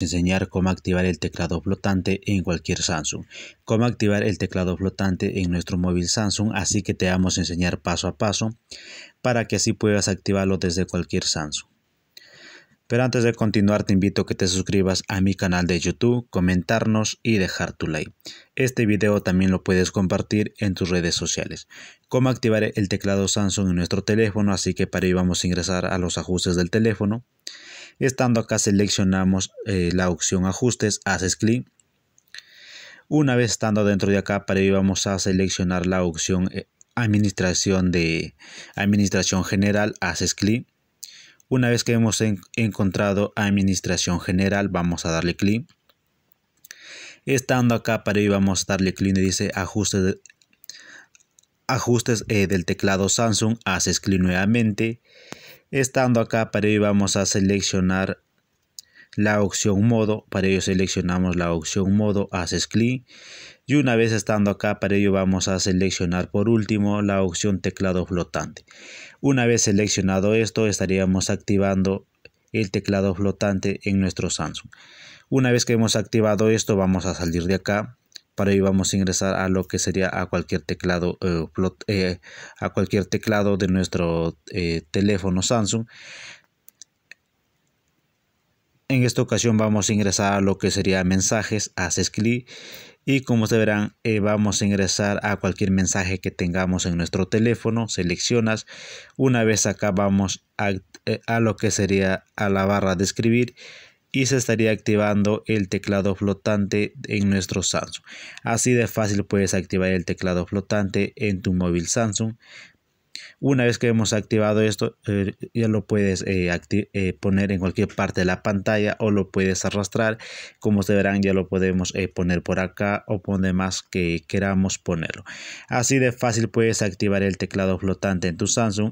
enseñar cómo activar el teclado flotante en cualquier Samsung, cómo activar el teclado flotante en nuestro móvil Samsung, así que te vamos a enseñar paso a paso para que así puedas activarlo desde cualquier Samsung. Pero antes de continuar te invito a que te suscribas a mi canal de YouTube, comentarnos y dejar tu like. Este video también lo puedes compartir en tus redes sociales. Cómo activar el teclado Samsung en nuestro teléfono, así que para ello vamos a ingresar a los ajustes del teléfono. Estando acá seleccionamos eh, la opción ajustes, haces clic. Una vez estando dentro de acá, para ir vamos a seleccionar la opción eh, administración de administración general, haces clic. Una vez que hemos encontrado administración general, vamos a darle clic. Estando acá, para ello vamos a darle clic y dice ajustes ajustes eh, del teclado Samsung, haces clic nuevamente. Estando acá para ello vamos a seleccionar la opción modo, para ello seleccionamos la opción modo, haces clic. Y una vez estando acá, para ello vamos a seleccionar por último la opción teclado flotante. Una vez seleccionado esto, estaríamos activando el teclado flotante en nuestro Samsung. Una vez que hemos activado esto, vamos a salir de acá para ello vamos a ingresar a lo que sería a cualquier teclado eh, eh, a cualquier teclado de nuestro eh, teléfono Samsung en esta ocasión vamos a ingresar a lo que sería mensajes, haces clic y como se verán vamos a ingresar a cualquier mensaje que tengamos en nuestro teléfono, seleccionas, una vez acá vamos a lo que sería a la barra de escribir y se estaría activando el teclado flotante en nuestro Samsung. Así de fácil puedes activar el teclado flotante en tu móvil Samsung. Una vez que hemos activado esto, eh, ya lo puedes eh, eh, poner en cualquier parte de la pantalla o lo puedes arrastrar. Como se verán, ya lo podemos poner por acá o por más que queramos ponerlo. Así de fácil puedes activar el teclado flotante en tu Samsung